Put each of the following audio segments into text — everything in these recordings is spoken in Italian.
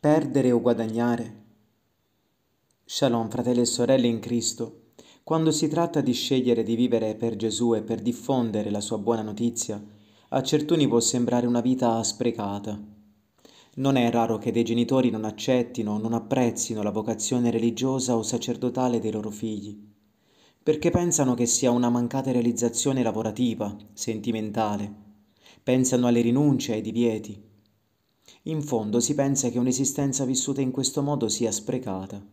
perdere o guadagnare. Shalom, fratelli e sorelle in Cristo, quando si tratta di scegliere di vivere per Gesù e per diffondere la sua buona notizia, a certuni può sembrare una vita sprecata. Non è raro che dei genitori non accettino o non apprezzino la vocazione religiosa o sacerdotale dei loro figli, perché pensano che sia una mancata realizzazione lavorativa, sentimentale, pensano alle rinunce e ai divieti, in fondo si pensa che un'esistenza vissuta in questo modo sia sprecata.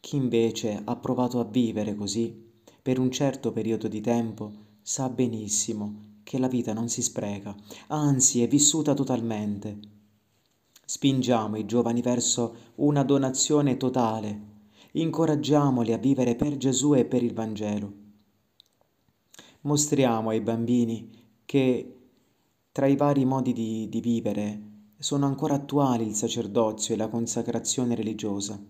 Chi invece ha provato a vivere così per un certo periodo di tempo sa benissimo che la vita non si spreca, anzi è vissuta totalmente. Spingiamo i giovani verso una donazione totale, incoraggiamoli a vivere per Gesù e per il Vangelo. Mostriamo ai bambini che tra i vari modi di, di vivere sono ancora attuali il sacerdozio e la consacrazione religiosa.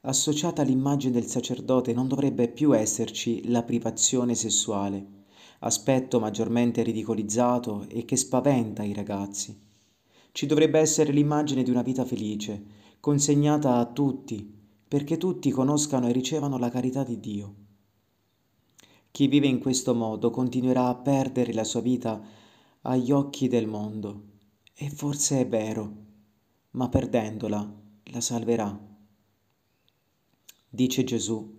Associata all'immagine del sacerdote non dovrebbe più esserci la privazione sessuale, aspetto maggiormente ridicolizzato e che spaventa i ragazzi. Ci dovrebbe essere l'immagine di una vita felice, consegnata a tutti, perché tutti conoscano e ricevano la carità di Dio. Chi vive in questo modo continuerà a perdere la sua vita agli occhi del mondo. E forse è vero, ma perdendola la salverà. Dice Gesù,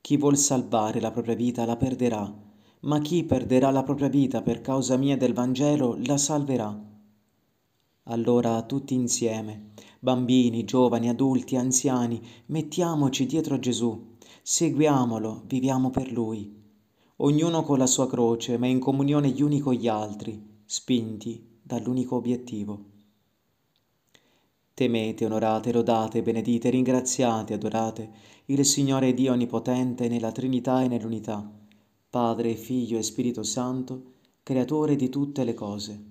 chi vuol salvare la propria vita la perderà, ma chi perderà la propria vita per causa mia del Vangelo la salverà. Allora tutti insieme, bambini, giovani, adulti, anziani, mettiamoci dietro a Gesù, seguiamolo, viviamo per Lui ognuno con la sua croce, ma in comunione gli uni con gli altri, spinti dall'unico obiettivo. Temete, onorate, lodate, benedite, ringraziate, adorate il Signore Dio Onnipotente nella Trinità e nell'unità, Padre, Figlio e Spirito Santo, Creatore di tutte le cose,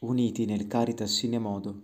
uniti nel caritas sine modo.